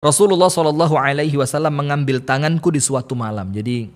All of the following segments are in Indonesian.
Rasulullah Shallallahu Alaihi Wasallam mengambil tanganku di suatu malam. Jadi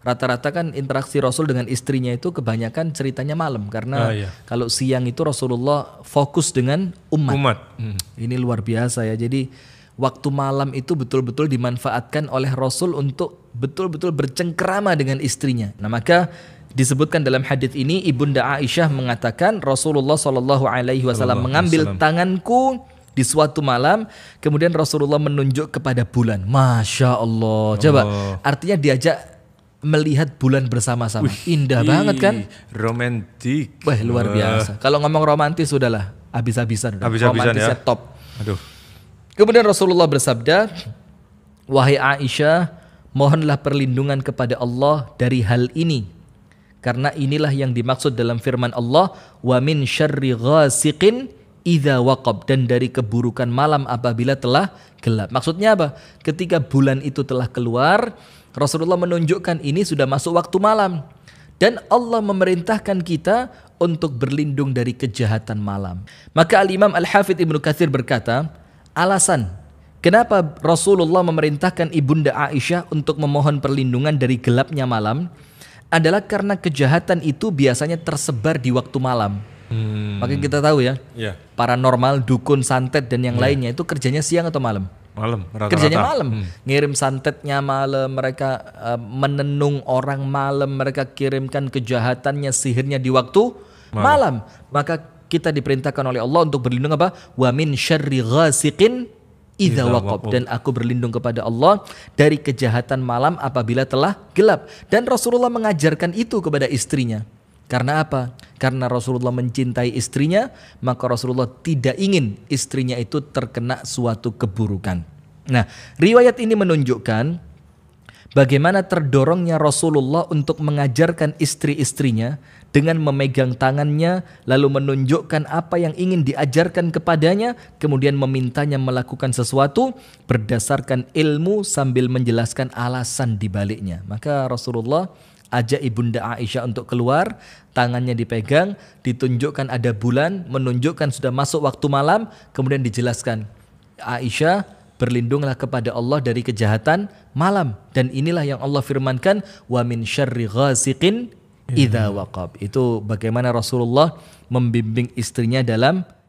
rata-rata kan interaksi Rasul dengan istrinya itu kebanyakan ceritanya malam karena ah, iya. kalau siang itu Rasulullah fokus dengan umat. Umat. Hmm. Ini luar biasa ya. Jadi waktu malam itu betul-betul dimanfaatkan oleh Rasul untuk betul-betul bercengkerama dengan istrinya. Nah maka disebutkan dalam hadis ini ibunda Aisyah mengatakan Rasulullah Shallallahu Alaihi Wasallam mengambil tanganku di suatu malam, kemudian Rasulullah menunjuk kepada bulan. Masya Allah. Coba, oh. artinya diajak melihat bulan bersama-sama. Indah ii, banget kan? Romantis. Wah, luar biasa. Kalau ngomong romantis sudahlah, Abis abisan. Abis-abisan ya. top. Aduh. Kemudian Rasulullah bersabda, "Wahai Aisyah, mohonlah perlindungan kepada Allah dari hal ini." Karena inilah yang dimaksud dalam firman Allah, "Wa min syarri ghasiqin idza waqab dan dari keburukan malam apabila telah gelap. Maksudnya apa? Ketika bulan itu telah keluar, Rasulullah menunjukkan ini sudah masuk waktu malam. Dan Allah memerintahkan kita untuk berlindung dari kejahatan malam. Maka Al-Imam Al-Hafidh Ibnu Katsir berkata, alasan kenapa Rasulullah memerintahkan Ibunda Aisyah untuk memohon perlindungan dari gelapnya malam adalah karena kejahatan itu biasanya tersebar di waktu malam. Hmm makin kita tahu ya, yeah. paranormal, dukun, santet dan yang yeah. lainnya itu kerjanya siang atau malam? Malam. Rata -rata. Kerjanya malam. Hmm. Ngirim santetnya malam, mereka uh, menenung orang malam, mereka kirimkan kejahatannya, sihirnya di waktu malam. malam. Maka kita diperintahkan oleh Allah untuk berlindung apa? Wa min syarri ghasiqin idza waqab dan aku berlindung kepada Allah dari kejahatan malam apabila telah gelap dan Rasulullah mengajarkan itu kepada istrinya. Karena apa? Karena Rasulullah mencintai istrinya, maka Rasulullah tidak ingin istrinya itu terkena suatu keburukan. Nah, riwayat ini menunjukkan bagaimana terdorongnya Rasulullah untuk mengajarkan istri-istrinya dengan memegang tangannya, lalu menunjukkan apa yang ingin diajarkan kepadanya, kemudian memintanya melakukan sesuatu berdasarkan ilmu sambil menjelaskan alasan dibaliknya. Maka Rasulullah ajak ibunda Aisyah untuk keluar, tangannya dipegang, ditunjukkan ada bulan, menunjukkan sudah masuk waktu malam, kemudian dijelaskan Aisyah berlindunglah kepada Allah dari kejahatan malam dan inilah yang Allah firmankan wa min syarri ghasiqin idza waqab. Itu bagaimana Rasulullah membimbing istrinya dalam